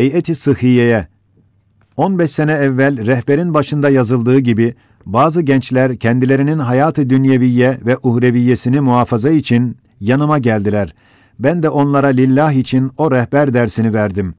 Heyeti Sıhhiye'ye 15 sene evvel rehberin başında yazıldığı gibi bazı gençler kendilerinin hayatı dünyeviye ve uhreviyesini muhafaza için yanıma geldiler. Ben de onlara lillah için o rehber dersini verdim.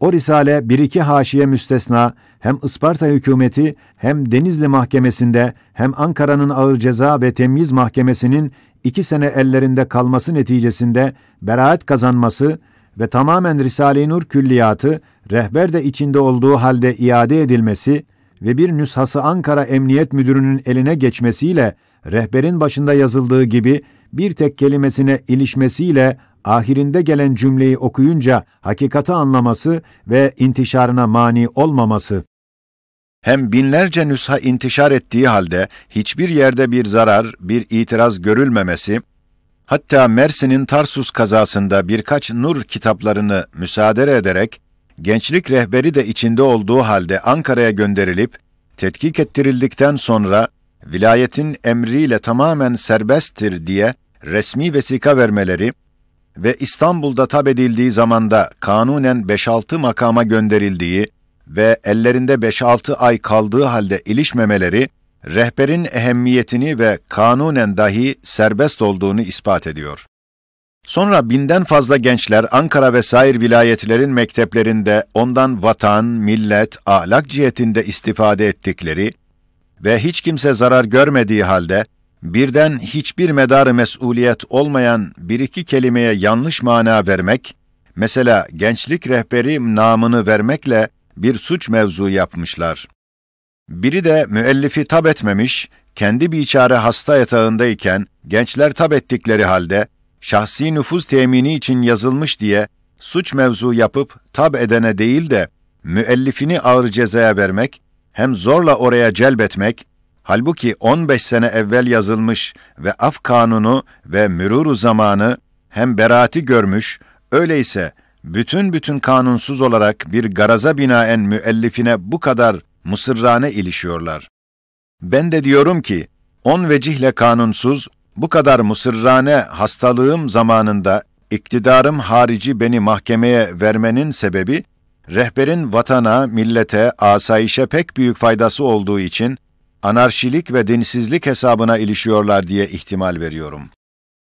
O risale bir iki haşiye müstesna hem Isparta hükümeti hem Denizli mahkemesinde hem Ankara'nın ağır ceza ve temyiz mahkemesinin iki sene ellerinde kalması neticesinde beraat kazanması ve tamamen Risale-i Nur külliyatı rehber de içinde olduğu halde iade edilmesi ve bir nüshası Ankara Emniyet Müdürü'nün eline geçmesiyle rehberin başında yazıldığı gibi bir tek kelimesine ilişmesiyle ahirinde gelen cümleyi okuyunca hakikati anlaması ve intişarına mani olmaması hem binlerce nüsha intişar ettiği halde hiçbir yerde bir zarar, bir itiraz görülmemesi Hatta Mersin'in Tarsus kazasında birkaç nur kitaplarını müsaade ederek gençlik rehberi de içinde olduğu halde Ankara'ya gönderilip tetkik ettirildikten sonra vilayetin emriyle tamamen serbesttir diye resmi vesika vermeleri ve İstanbul'da tab edildiği zamanda kanunen 5-6 makama gönderildiği ve ellerinde 5-6 ay kaldığı halde ilişmemeleri rehberin ehemmiyetini ve kanunen dahi serbest olduğunu ispat ediyor. Sonra binden fazla gençler Ankara ve sair vilayetlerin mekteplerinde ondan vatan, millet, ahlak cihetinde istifade ettikleri ve hiç kimse zarar görmediği halde birden hiçbir medarı mesuliyet olmayan bir iki kelimeye yanlış mana vermek, mesela gençlik rehberi namını vermekle bir suç mevzu yapmışlar. Biri de müellifi tab etmemiş, kendi biçare hasta yatağındayken gençler tab ettikleri halde şahsi nüfuz temini için yazılmış diye suç mevzu yapıp tab edene değil de müellifini ağır cezaya vermek, hem zorla oraya celbetmek, halbuki 15 sene evvel yazılmış ve af kanunu ve müruru zamanı hem beraati görmüş, öyleyse bütün bütün kanunsuz olarak bir garaza binaen müellifine bu kadar mısırrane ilişiyorlar. Ben de diyorum ki, on vecihle kanunsuz, bu kadar mısırrane hastalığım zamanında iktidarım harici beni mahkemeye vermenin sebebi, rehberin vatana, millete, asayişe pek büyük faydası olduğu için, anarşilik ve dinsizlik hesabına ilişiyorlar diye ihtimal veriyorum.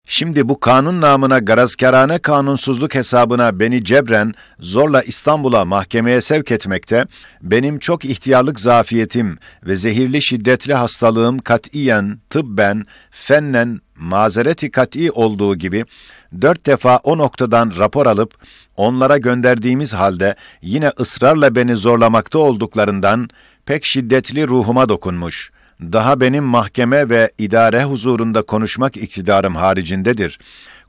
Şimdi bu kanun namına garazkarane kanunsuzluk hesabına beni cebren, zorla İstanbul'a mahkemeye sevk etmekte, benim çok ihtiyarlık zafiyetim ve zehirli şiddetli hastalığım katiyen, tıbben, fennen, mazereti kat'i olduğu gibi dört defa o noktadan rapor alıp onlara gönderdiğimiz halde yine ısrarla beni zorlamakta olduklarından pek şiddetli ruhuma dokunmuş.'' daha benim mahkeme ve idare huzurunda konuşmak iktidarım haricindedir.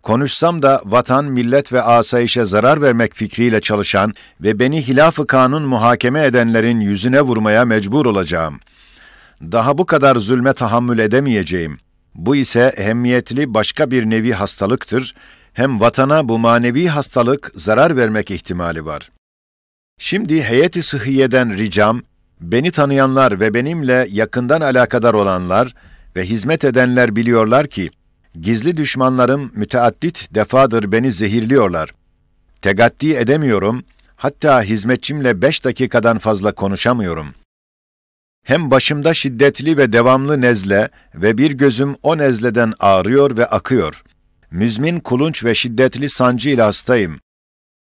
Konuşsam da vatan, millet ve asayişe zarar vermek fikriyle çalışan ve beni hilaf-ı kanun muhakeme edenlerin yüzüne vurmaya mecbur olacağım. Daha bu kadar zulme tahammül edemeyeceğim. Bu ise ehemmiyetli başka bir nevi hastalıktır. Hem vatana bu manevi hastalık zarar vermek ihtimali var.'' Şimdi heyeti sıhhiyeden ricam, Beni tanıyanlar ve benimle yakından alakadar olanlar ve hizmet edenler biliyorlar ki, gizli düşmanlarım müteaddit defadır beni zehirliyorlar. Tegaddi edemiyorum, hatta hizmetçimle beş dakikadan fazla konuşamıyorum. Hem başımda şiddetli ve devamlı nezle ve bir gözüm o nezleden ağrıyor ve akıyor. Müzmin kulunç ve şiddetli sancı ile hastayım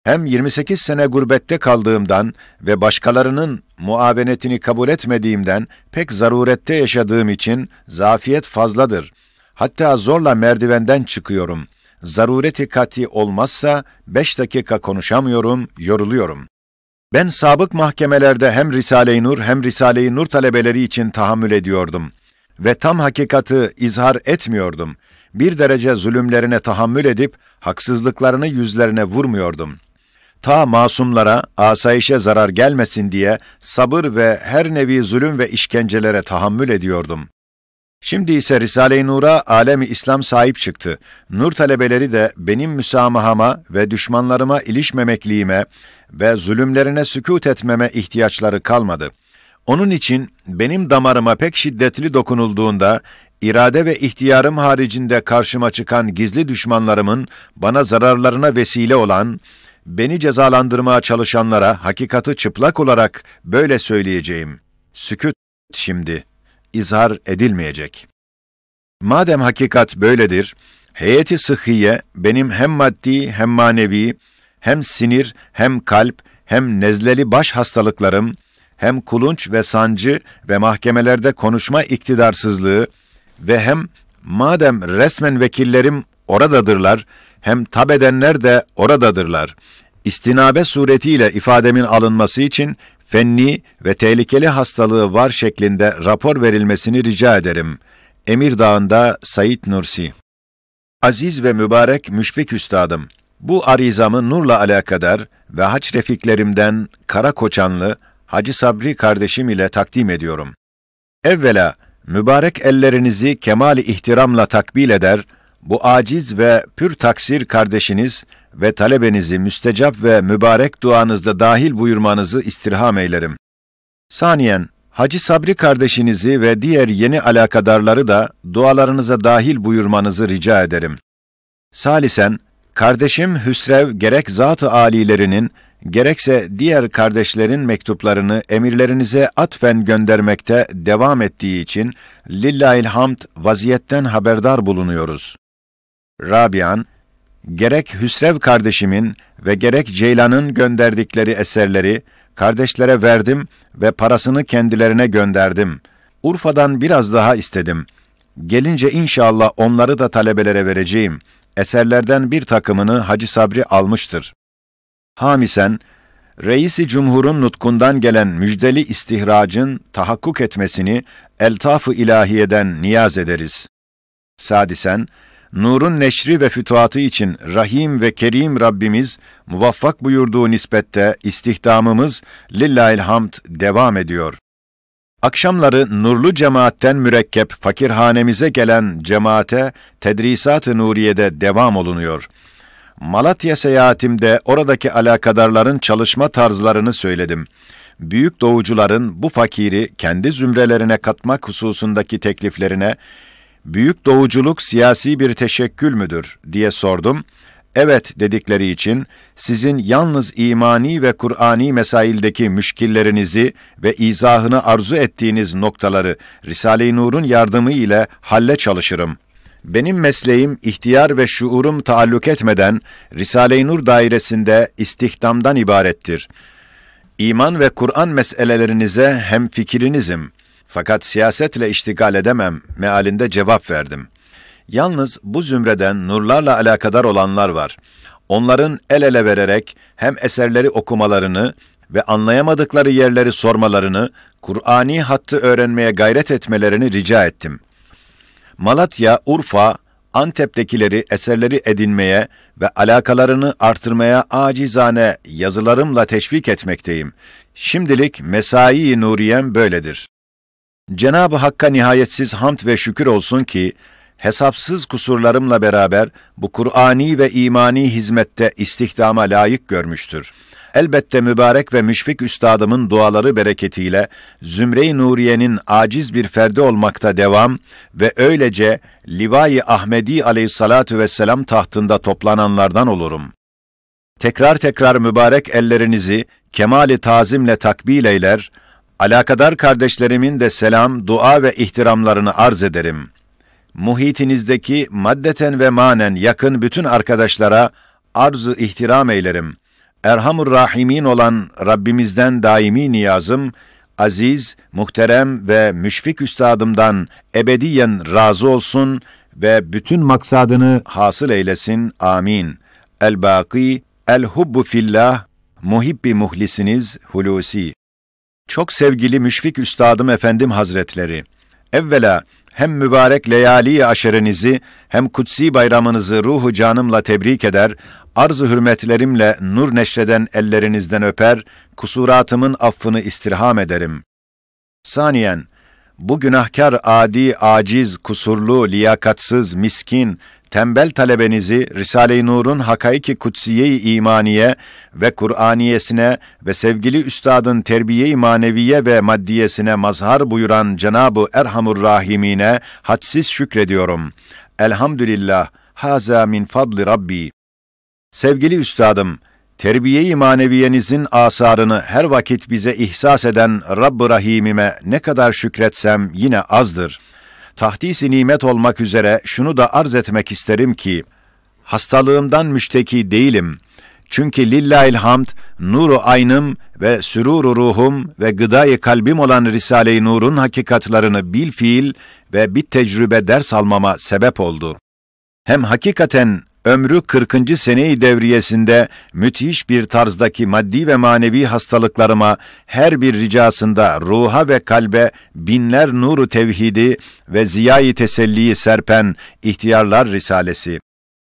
hem 28 sene gurbette kaldığımdan ve başkalarının muavenetini kabul etmediğimden pek zarurette yaşadığım için zafiyet fazladır. Hatta zorla merdivenden çıkıyorum. Zarureti kati olmazsa beş dakika konuşamıyorum, yoruluyorum. Ben sabık mahkemelerde hem Risale-i Nur hem Risale-i Nur talebeleri için tahammül ediyordum ve tam hakikati izhar etmiyordum. Bir derece zulümlerine tahammül edip haksızlıklarını yüzlerine vurmuyordum.'' ta masumlara, asayişe zarar gelmesin diye sabır ve her nevi zulüm ve işkencelere tahammül ediyordum. Şimdi ise Risale-i Nur'a alemi İslam sahip çıktı. Nur talebeleri de benim müsamahama ve düşmanlarıma ilişmemekliğime ve zulümlerine sükut etmeme ihtiyaçları kalmadı. Onun için benim damarıma pek şiddetli dokunulduğunda irade ve ihtiyarım haricinde karşıma çıkan gizli düşmanlarımın bana zararlarına vesile olan beni cezalandırmaya çalışanlara hakikati çıplak olarak böyle söyleyeceğim. Süküt şimdi, izhar edilmeyecek. Madem hakikat böyledir, heyeti sıhhiye benim hem maddi hem manevi, hem sinir hem kalp hem nezleli baş hastalıklarım, hem kulunç ve sancı ve mahkemelerde konuşma iktidarsızlığı ve hem madem resmen vekillerim oradadırlar, hem tab edenler de oradadırlar. İstinabe suretiyle ifademin alınması için fenni ve tehlikeli hastalığı var şeklinde rapor verilmesini rica ederim. Emir Dağı'nda Sayit Nursi Aziz ve mübarek müşfik üstadım, bu arizamı nurla alakadar ve haç refiklerimden Kara Koçanlı Hacı Sabri kardeşim ile takdim ediyorum. Evvela mübarek ellerinizi Kemal ihtiramla takbil eder, bu aciz ve pür taksir kardeşiniz ve talebenizi müstecap ve mübarek duanızda dahil buyurmanızı istirham eylerim. Saniyen, Hacı Sabri kardeşinizi ve diğer yeni alakadarları da dualarınıza dahil buyurmanızı rica ederim. Salisen, kardeşim Hüsrev gerek zat-ı alilerinin, gerekse diğer kardeşlerin mektuplarını emirlerinize atfen göndermekte devam ettiği için lillahilhamd vaziyetten haberdar bulunuyoruz. Rabian, gerek Hüsrev kardeşimin ve gerek Ceylan'ın gönderdikleri eserleri kardeşlere verdim ve parasını kendilerine gönderdim. Urfa'dan biraz daha istedim. Gelince inşallah onları da talebelere vereceğim. Eserlerden bir takımını Hacı Sabri almıştır. Hamisen, Reisi Cumhur'un nutkundan gelen müjdeli istihracın tahakkuk etmesini eltaf-ı ilahiyeden niyaz ederiz. Sadisen, nurun neşri ve fütuhatı için Rahim ve Kerim Rabbimiz muvaffak buyurduğu nispette istihdamımız lillahil devam ediyor. Akşamları nurlu cemaatten mürekkep fakirhanemize gelen cemaate tedrisat-ı Nuriye'de devam olunuyor. Malatya seyahatimde oradaki alakadarların çalışma tarzlarını söyledim. Büyük doğucuların bu fakiri kendi zümrelerine katmak hususundaki tekliflerine büyük doğuculuk siyasi bir teşekkül müdür diye sordum. Evet dedikleri için sizin yalnız imani ve Kur'ani mesaildeki müşkillerinizi ve izahını arzu ettiğiniz noktaları Risale-i Nur'un yardımı ile halle çalışırım. Benim mesleğim, ihtiyar ve şuurum taalluk etmeden Risale-i Nur dairesinde istihdamdan ibarettir. İman ve Kur'an meselelerinize hem fikrinizim.'' Fakat siyasetle iştigal edemem mealinde cevap verdim. Yalnız bu zümreden nurlarla alakadar olanlar var. Onların el ele vererek hem eserleri okumalarını ve anlayamadıkları yerleri sormalarını, Kur'ani hattı öğrenmeye gayret etmelerini rica ettim. Malatya, Urfa, Antep'tekileri eserleri edinmeye ve alakalarını artırmaya acizane yazılarımla teşvik etmekteyim. Şimdilik mesai nuriyem böyledir. Cenab-ı Hakk'a nihayetsiz hamd ve şükür olsun ki, hesapsız kusurlarımla beraber bu Kur'ani ve imani hizmette istihdama layık görmüştür. Elbette mübarek ve müşfik üstadımın duaları bereketiyle Zümre-i Nuriye'nin aciz bir ferdi olmakta devam ve öylece Livai Ahmedi aleyhissalatu vesselam tahtında toplananlardan olurum. Tekrar tekrar mübarek ellerinizi kemali tazimle takbil eyler, Alakadar kardeşlerimin de selam, dua ve ihtiramlarını arz ederim. Muhitinizdeki maddeten ve manen yakın bütün arkadaşlara arz-ı ihtiram eylerim. Erhamur Rahimin olan Rabbimizden daimi niyazım, aziz, muhterem ve müşfik üstadımdan ebediyen razı olsun ve bütün maksadını hasıl eylesin. Amin. El-Baki, El-Hubbu Fillah, Muhibbi Muhlisiniz Hulusi çok sevgili Müşfik Üstadım Efendim Hazretleri, evvela hem mübarek leyali aşerenizi hem kutsi bayramınızı ruhu canımla tebrik eder, arz-ı hürmetlerimle nur neşreden ellerinizden öper, kusuratımın affını istirham ederim. Saniyen, bu günahkar adi, aciz, kusurlu, liyakatsız, miskin, tembel talebenizi Risale-i Nur'un hakaiki kutsiye-i imaniye ve Kur'aniyesine ve sevgili üstadın terbiye-i maneviye ve maddiyesine mazhar buyuran Cenab-ı Erhamur Rahimine hadsiz şükrediyorum. Elhamdülillah, haza min fadli Rabbi. Sevgili üstadım, terbiye-i maneviyenizin asarını her vakit bize ihsas eden Rabb-ı Rahimime ne kadar şükretsem yine azdır.'' tahdis nimet olmak üzere şunu da arz etmek isterim ki, hastalığımdan müşteki değilim. Çünkü lillahil hamd, nuru aynım ve süruru ruhum ve gıdayı kalbim olan Risale-i Nur'un hakikatlarını bil fiil ve bir tecrübe ders almama sebep oldu. Hem hakikaten ömrü 40. seneyi devriyesinde müthiş bir tarzdaki maddi ve manevi hastalıklarıma her bir ricasında ruha ve kalbe binler nuru tevhidi ve ziyayı teselliyi serpen ihtiyarlar Risalesi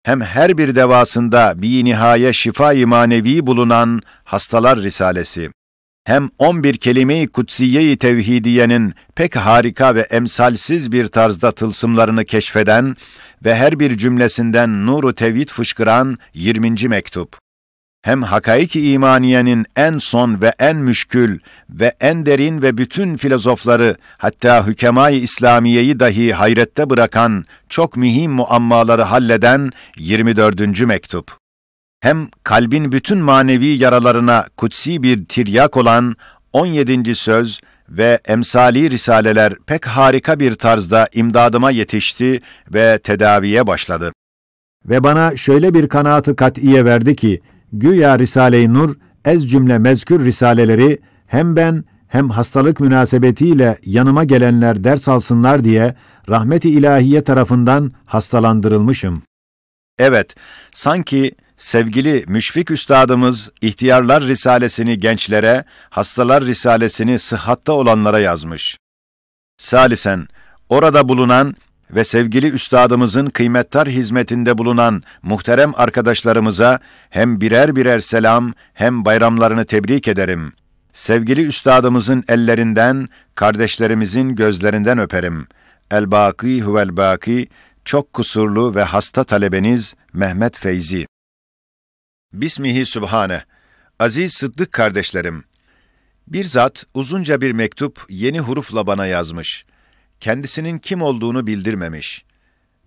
hem her bir devasında bir nihaye şifa-i manevi bulunan hastalar risalesi hem 11 kelime-i kutsiye-i tevhidiyenin pek harika ve emsalsiz bir tarzda tılsımlarını keşfeden ve her bir cümlesinden nuru tevhid fışkıran 20. mektup. Hem hakaiki imaniyenin en son ve en müşkül ve en derin ve bütün filozofları hatta hükemay İslamiyeyi dahi hayrette bırakan çok mühim muammaları halleden 24. mektup hem kalbin bütün manevi yaralarına kutsi bir tiryak olan 17. söz ve emsali risaleler pek harika bir tarzda imdadıma yetişti ve tedaviye başladı. Ve bana şöyle bir kanaatı kat'iye verdi ki, güya Risale-i Nur, ez cümle mezkür risaleleri hem ben hem hastalık münasebetiyle yanıma gelenler ders alsınlar diye rahmeti ilahiye tarafından hastalandırılmışım. Evet, sanki sevgili Müşfik Üstadımız İhtiyarlar Risalesini gençlere, Hastalar Risalesini sıhhatta olanlara yazmış. Salisen, orada bulunan ve sevgili üstadımızın kıymettar hizmetinde bulunan muhterem arkadaşlarımıza hem birer birer selam hem bayramlarını tebrik ederim. Sevgili üstadımızın ellerinden, kardeşlerimizin gözlerinden öperim. El-Baki huvel-Baki, çok kusurlu ve hasta talebeniz Mehmet Feyzi. Bismihi Sübhane. Aziz Sıddık kardeşlerim. Bir zat uzunca bir mektup yeni hurufla bana yazmış. Kendisinin kim olduğunu bildirmemiş.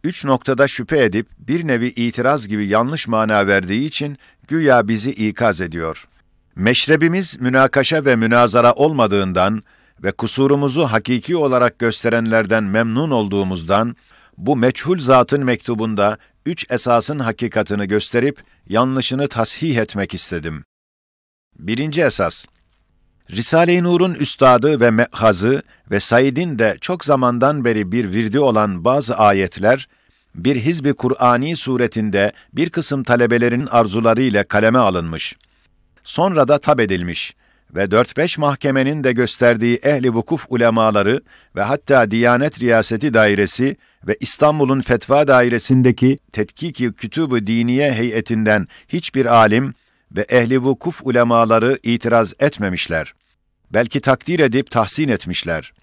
Üç noktada şüphe edip bir nevi itiraz gibi yanlış mana verdiği için güya bizi ikaz ediyor. Meşrebimiz münakaşa ve münazara olmadığından ve kusurumuzu hakiki olarak gösterenlerden memnun olduğumuzdan, bu meçhul zatın mektubunda üç esasın hakikatını gösterip yanlışını tasih etmek istedim. Birinci esas, Risale-i Nur'un üstadı ve mehazı ve Said'in de çok zamandan beri bir virdi olan bazı ayetler, bir hizbi Kur'ani suretinde bir kısım talebelerin arzuları ile kaleme alınmış. Sonra da tab edilmiş ve 4-5 mahkemenin de gösterdiği ehli vukuf ulemaları ve hatta Diyanet Riyaseti Dairesi ve İstanbul'un Fetva Dairesi'ndeki Tetkiki Kütübü Diniye heyetinden hiçbir alim ve ehli vukuf ulemaları itiraz etmemişler. Belki takdir edip tahsin etmişler.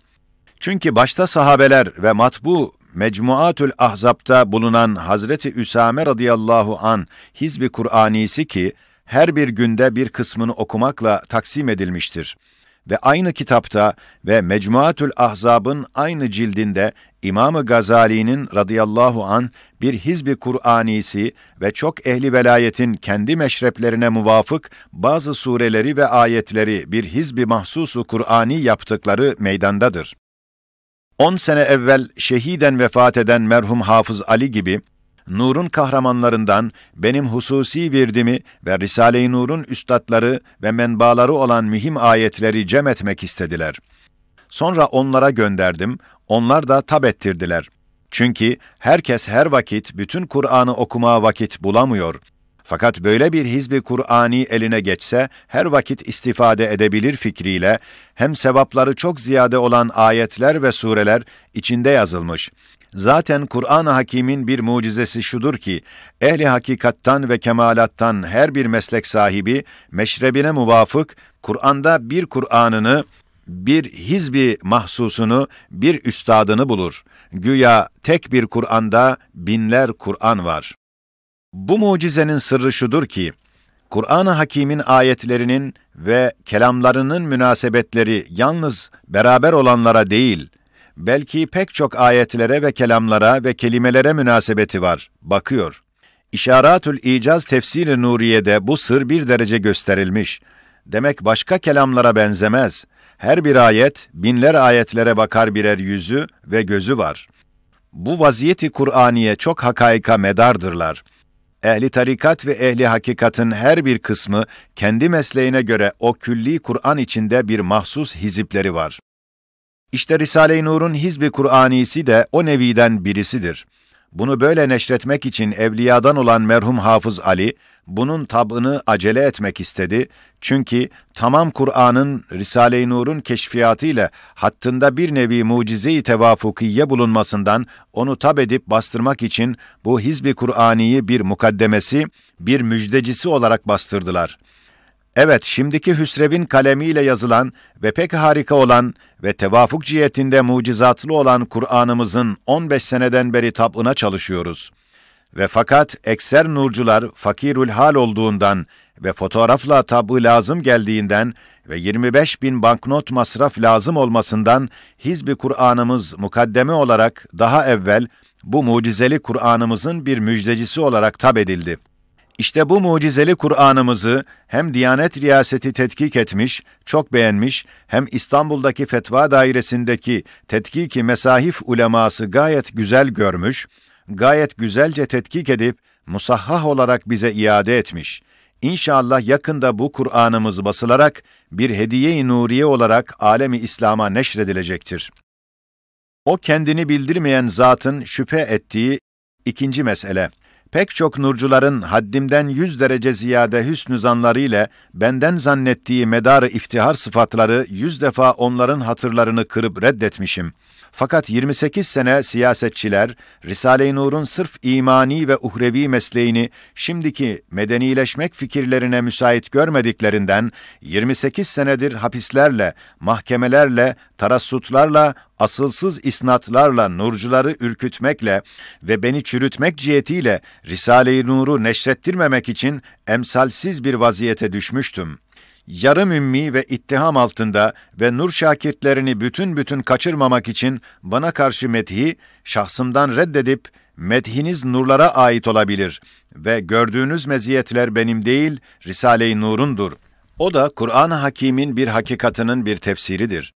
Çünkü başta sahabeler ve matbu Mecmuatül Ahzab'ta bulunan Hazreti Üsame radıyallahu an Hizbi Kur'anisi ki her bir günde bir kısmını okumakla taksim edilmiştir. Ve aynı kitapta ve Mecmuatül Ahzab'ın aynı cildinde İmam-ı Gazali'nin radıyallahu an bir hizbi Kur'anisi ve çok ehli velayetin kendi meşreplerine muvafık bazı sureleri ve ayetleri bir hizbi mahsusu Kur'ani yaptıkları meydandadır. 10 sene evvel şehiden vefat eden merhum Hafız Ali gibi Nur'un kahramanlarından benim hususi virdimi ve Risale-i Nur'un üstadları ve menbaları olan mühim ayetleri cem etmek istediler. Sonra onlara gönderdim, onlar da tab ettirdiler. Çünkü herkes her vakit bütün Kur'an'ı okumaya vakit bulamıyor. Fakat böyle bir hizbi Kur'ani eline geçse her vakit istifade edebilir fikriyle hem sevapları çok ziyade olan ayetler ve sureler içinde yazılmış.'' Zaten Kur'an-ı Hakîm'in bir mucizesi şudur ki, ehli hakikattan ve kemalattan her bir meslek sahibi, meşrebine muvafık, Kur'an'da bir Kur'an'ını, bir hizbi mahsusunu, bir üstadını bulur. Güya tek bir Kur'an'da binler Kur'an var. Bu mucizenin sırrı şudur ki, Kur'an-ı Hakîm'in ayetlerinin ve kelamlarının münasebetleri yalnız beraber olanlara değil, belki pek çok ayetlere ve kelamlara ve kelimelere münasebeti var, bakıyor. İşaratül İcaz tefsiri Nuriye'de bu sır bir derece gösterilmiş. Demek başka kelamlara benzemez. Her bir ayet, binler ayetlere bakar birer yüzü ve gözü var. Bu vaziyeti Kur'aniye çok hakaika medardırlar. Ehli tarikat ve ehli hakikatin her bir kısmı kendi mesleğine göre o külli Kur'an içinde bir mahsus hizipleri var. İşte Risale-i Nur'un Hizbi Kur'anisi de o neviden birisidir. Bunu böyle neşretmek için evliyadan olan merhum Hafız Ali, bunun tabını acele etmek istedi. Çünkü tamam Kur'an'ın Risale-i Nur'un keşfiyatıyla hattında bir nevi mucize-i tevafukiye bulunmasından onu tab edip bastırmak için bu Hizbi Kur'ani'yi bir mukaddemesi, bir müjdecisi olarak bastırdılar.'' Evet, şimdiki Hüsrev'in kalemiyle yazılan ve pek harika olan ve tevafuk cihetinde mucizatlı olan Kur'an'ımızın 15 seneden beri tapına çalışıyoruz. Ve fakat ekser nurcular fakirül hal olduğundan ve fotoğrafla tabı lazım geldiğinden ve 25 bin banknot masraf lazım olmasından Hizbi Kur'an'ımız mukaddeme olarak daha evvel bu mucizeli Kur'an'ımızın bir müjdecisi olarak tab edildi. İşte bu mucizeli Kur'an'ımızı hem Diyanet Riyaseti tetkik etmiş, çok beğenmiş, hem İstanbul'daki fetva dairesindeki tetkiki mesahif uleması gayet güzel görmüş, gayet güzelce tetkik edip musahhah olarak bize iade etmiş. İnşallah yakında bu Kur'an'ımız basılarak bir hediye-i nuriye olarak alemi İslam'a neşredilecektir. O kendini bildirmeyen zatın şüphe ettiği ikinci mesele. Pek çok nurcuların haddimden yüz derece ziyade hüsnü zanları ile benden zannettiği medarı iftihar sıfatları yüz defa onların hatırlarını kırıp reddetmişim.'' Fakat 28 sene siyasetçiler Risale-i Nur'un sırf imani ve uhrevi mesleğini şimdiki medenileşmek fikirlerine müsait görmediklerinden 28 senedir hapislerle, mahkemelerle, tarassutlarla, asılsız isnatlarla nurcuları ürkütmekle ve beni çürütmek cihetiyle Risale-i Nur'u neşrettirmemek için emsalsiz bir vaziyete düşmüştüm.'' yarım ümmi ve ittiham altında ve nur şakirtlerini bütün bütün kaçırmamak için bana karşı methi şahsımdan reddedip methiniz nurlara ait olabilir ve gördüğünüz meziyetler benim değil Risale-i Nur'undur. O da Kur'an-ı Hakîm'in bir hakikatının bir tefsiridir.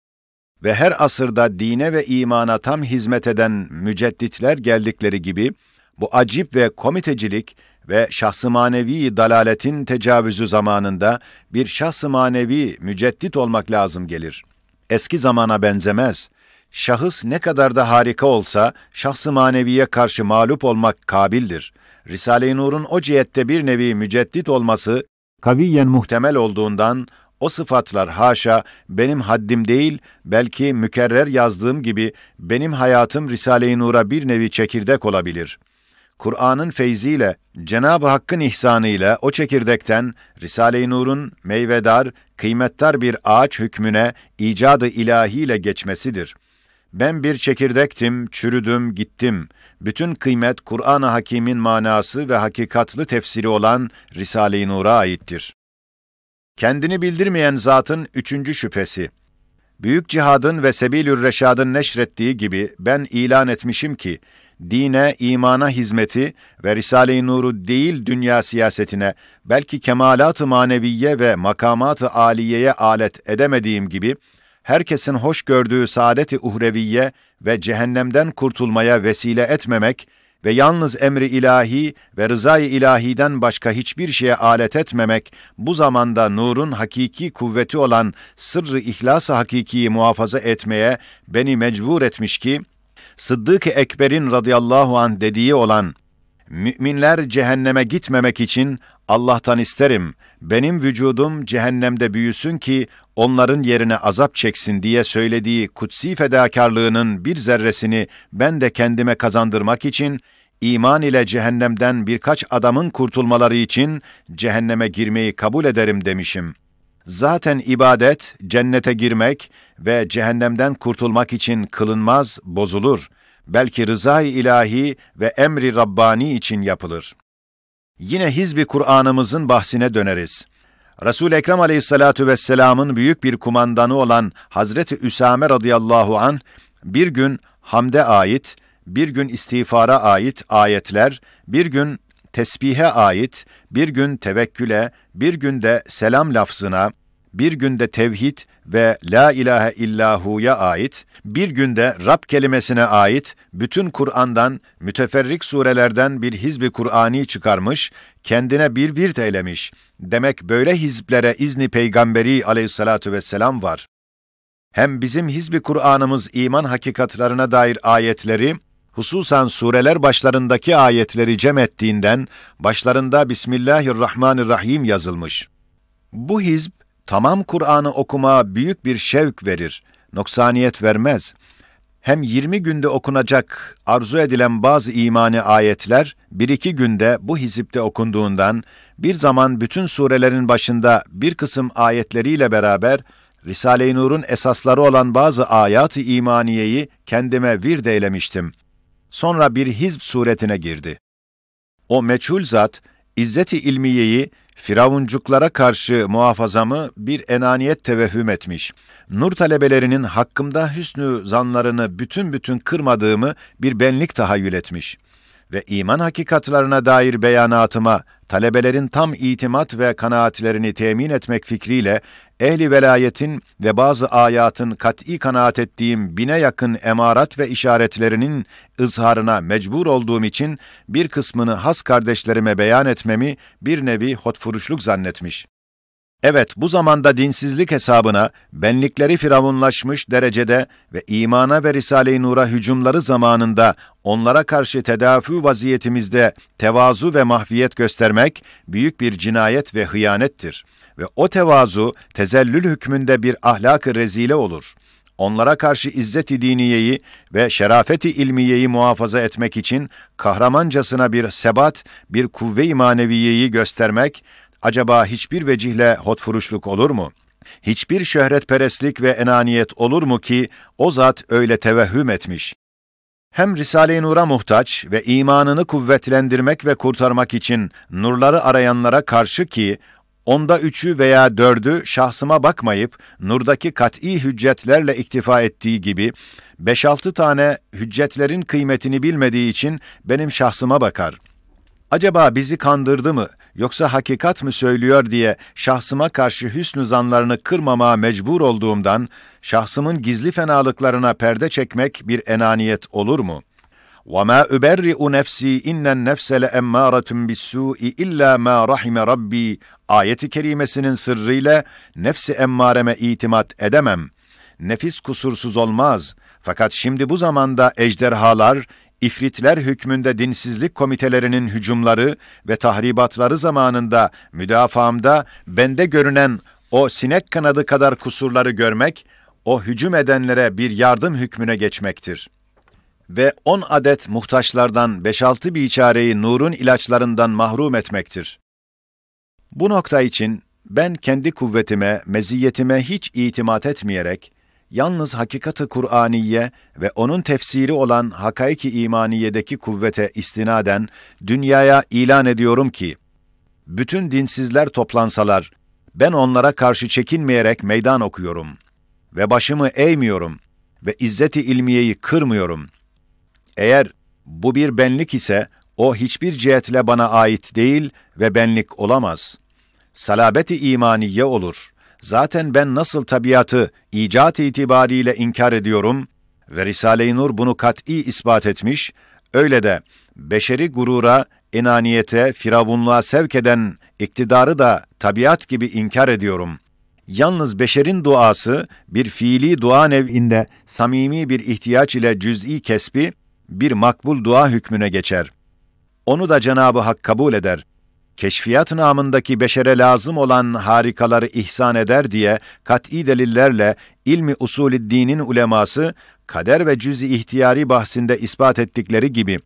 Ve her asırda dine ve imana tam hizmet eden mücedditler geldikleri gibi bu acip ve komitecilik ve şahsı manevi dalaletin tecavüzü zamanında bir şahsı manevi müceddit olmak lazım gelir. Eski zamana benzemez. Şahıs ne kadar da harika olsa şahsı maneviye karşı mağlup olmak kabildir. Risale-i Nur'un o cihette bir nevi müceddit olması kaviyen muhtemel olduğundan o sıfatlar haşa benim haddim değil, belki mükerrer yazdığım gibi benim hayatım Risale-i Nur'a bir nevi çekirdek olabilir.'' Kur'an'ın feyziyle, Cenab-ı Hakk'ın ihsanıyla o çekirdekten Risale-i Nur'un meyvedar, kıymettar bir ağaç hükmüne icadı ilahiyle geçmesidir. Ben bir çekirdektim, çürüdüm, gittim. Bütün kıymet Kur'an-ı Hakîm'in manası ve hakikatlı tefsiri olan Risale-i Nur'a aittir. Kendini bildirmeyen zatın üçüncü şüphesi. Büyük cihadın ve Sebilür Reşad'ın neşrettiği gibi ben ilan etmişim ki, dine, imana hizmeti ve Risale-i Nur'u değil dünya siyasetine, belki kemalat-ı maneviye ve makamat-ı aliyeye alet edemediğim gibi, herkesin hoş gördüğü saadet-i uhreviye ve cehennemden kurtulmaya vesile etmemek ve yalnız emri ilahi ve rızayı ilahiden başka hiçbir şeye alet etmemek, bu zamanda nurun hakiki kuvveti olan sırrı ihlas-ı hakikiyi muhafaza etmeye beni mecbur etmiş ki, Sıddık-ı Ekber'in radıyallahu an dediği olan Müminler cehenneme gitmemek için Allah'tan isterim, benim vücudum cehennemde büyüsün ki onların yerine azap çeksin diye söylediği kutsi fedakarlığının bir zerresini ben de kendime kazandırmak için, iman ile cehennemden birkaç adamın kurtulmaları için cehenneme girmeyi kabul ederim demişim.'' Zaten ibadet, cennete girmek ve cehennemden kurtulmak için kılınmaz, bozulur. Belki rızay ilahi ve emri Rabbani için yapılır. Yine Hizbi Kur'an'ımızın bahsine döneriz. Resul Ekrem Aleyhissalatu vesselam'ın büyük bir kumandanı olan Hazreti Üsame radıyallahu an bir gün hamde ait, bir gün istiğfara ait ayetler, bir gün tesbihe ait bir gün tevekküle, bir günde selam lafzına, bir günde tevhid ve la ilahe illahu'ya ait, bir günde Rab kelimesine ait bütün Kur'an'dan, müteferrik surelerden bir hizbi Kur'ani çıkarmış, kendine bir virt eylemiş. Demek böyle hizblere izni peygamberi aleyhissalatu vesselam var. Hem bizim hizbi Kur'an'ımız iman hakikatlarına dair ayetleri, hususan sureler başlarındaki ayetleri cem ettiğinden başlarında Bismillahirrahmanirrahim yazılmış. Bu hizb tamam Kur'an'ı okuma büyük bir şevk verir, noksaniyet vermez. Hem 20 günde okunacak arzu edilen bazı imani ayetler bir iki günde bu hizipte okunduğundan bir zaman bütün surelerin başında bir kısım ayetleriyle beraber Risale-i Nur'un esasları olan bazı ayat-ı imaniyeyi kendime vir virdeylemiştim sonra bir hizb suretine girdi. O meçhul zat, İzzeti ilmiyeyi Firavunculara karşı muhafazamı bir enaniyet tevehhüm etmiş. Nur talebelerinin hakkımda hüsnü zanlarını bütün bütün kırmadığımı bir benlik tahayyül etmiş.'' ve iman hakikatlarına dair beyanatıma, talebelerin tam itimat ve kanaatlerini temin etmek fikriyle, ehli velayetin ve bazı ayatın kat'i kanaat ettiğim bine yakın emarat ve işaretlerinin ızharına mecbur olduğum için bir kısmını has kardeşlerime beyan etmemi bir nevi hotfuruşluk zannetmiş. Evet, bu zamanda dinsizlik hesabına, benlikleri firavunlaşmış derecede ve imana ve Risale-i Nur'a hücumları zamanında onlara karşı tedafi vaziyetimizde tevazu ve mahviyet göstermek büyük bir cinayet ve hıyanettir. Ve o tevazu tezellül hükmünde bir ahlak-ı rezile olur. Onlara karşı izzet-i diniyeyi ve şerafeti ilmiyeyi muhafaza etmek için kahramancasına bir sebat, bir kuvve-i maneviyeyi göstermek acaba hiçbir vecihle hotfuruşluk olur mu? Hiçbir şöhretperestlik ve enaniyet olur mu ki o zat öyle tevehhüm etmiş? Hem Risale-i Nur'a muhtaç ve imanını kuvvetlendirmek ve kurtarmak için nurları arayanlara karşı ki onda üçü veya dördü şahsıma bakmayıp nurdaki kat'i hüccetlerle iktifa ettiği gibi beş altı tane hüccetlerin kıymetini bilmediği için benim şahsıma bakar.'' acaba bizi kandırdı mı yoksa hakikat mı söylüyor diye şahsıma karşı hüsnü zanlarını kırmamaya mecbur olduğumdan şahsımın gizli fenalıklarına perde çekmek bir enaniyet olur mu? وَمَا اُبَرِّئُ نَفْسِي اِنَّ النَّفْسَ لَاَمَّارَةٌ بِالسُّٰءِ اِلَّا مَا رَحِمَ رَبِّي ayeti kerimesinin sırrıyla nefsi emmareme itimat edemem. Nefis kusursuz olmaz. Fakat şimdi bu zamanda ejderhalar, İfritler hükmünde dinsizlik komitelerinin hücumları ve tahribatları zamanında müdafaamda bende görünen o sinek kanadı kadar kusurları görmek, o hücum edenlere bir yardım hükmüne geçmektir. Ve on adet muhtaçlardan beş altı biçareyi nurun ilaçlarından mahrum etmektir. Bu nokta için ben kendi kuvvetime, meziyetime hiç itimat etmeyerek, yalnız hakikati Kur'aniye ve onun tefsiri olan hakaiki imaniyedeki kuvvete istinaden dünyaya ilan ediyorum ki, bütün dinsizler toplansalar, ben onlara karşı çekinmeyerek meydan okuyorum ve başımı eğmiyorum ve izzeti ilmiyeyi kırmıyorum. Eğer bu bir benlik ise o hiçbir cihetle bana ait değil ve benlik olamaz. Salabeti imaniye olur.'' Zaten ben nasıl tabiatı icat itibariyle inkar ediyorum ve Risale-i Nur bunu kat'i ispat etmiş, öyle de beşeri gurura, enaniyete, firavunluğa sevk eden iktidarı da tabiat gibi inkar ediyorum. Yalnız beşerin duası bir fiili dua nev'inde samimi bir ihtiyaç ile cüz'i kesbi bir makbul dua hükmüne geçer. Onu da Cenabı Hak kabul eder keşfiyat namındaki beşere lazım olan harikaları ihsan eder diye kat'i delillerle ilmi usulü dinin uleması, kader ve cüz-i ihtiyari bahsinde ispat ettikleri gibi,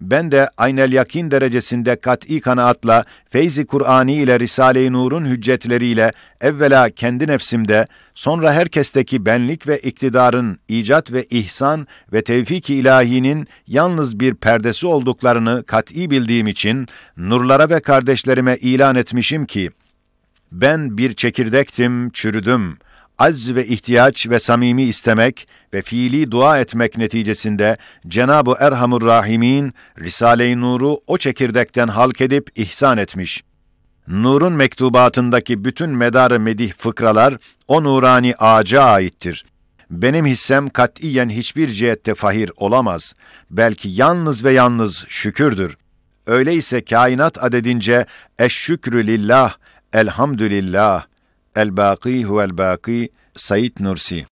ben de aynel yakin derecesinde kat'i kanaatla, feyzi Kur'ani ile Risale-i Nur'un hüccetleriyle evvela kendi nefsimde, sonra herkesteki benlik ve iktidarın, icat ve ihsan ve tevfik-i ilahinin yalnız bir perdesi olduklarını kat'i bildiğim için, nurlara ve kardeşlerime ilan etmişim ki, ben bir çekirdektim, çürüdüm.'' acz ve ihtiyaç ve samimi istemek ve fiili dua etmek neticesinde Cenab-ı Erhamur Rahim'in Risale-i Nur'u o çekirdekten halk edip ihsan etmiş. Nur'un mektubatındaki bütün medarı medih fıkralar o nurani ağaca aittir. Benim hissem katiyen hiçbir cihette fahir olamaz. Belki yalnız ve yalnız şükürdür. Öyleyse kainat adedince eşşükrü lillah, elhamdülillah, الباقي هو الباقي سيد نورسي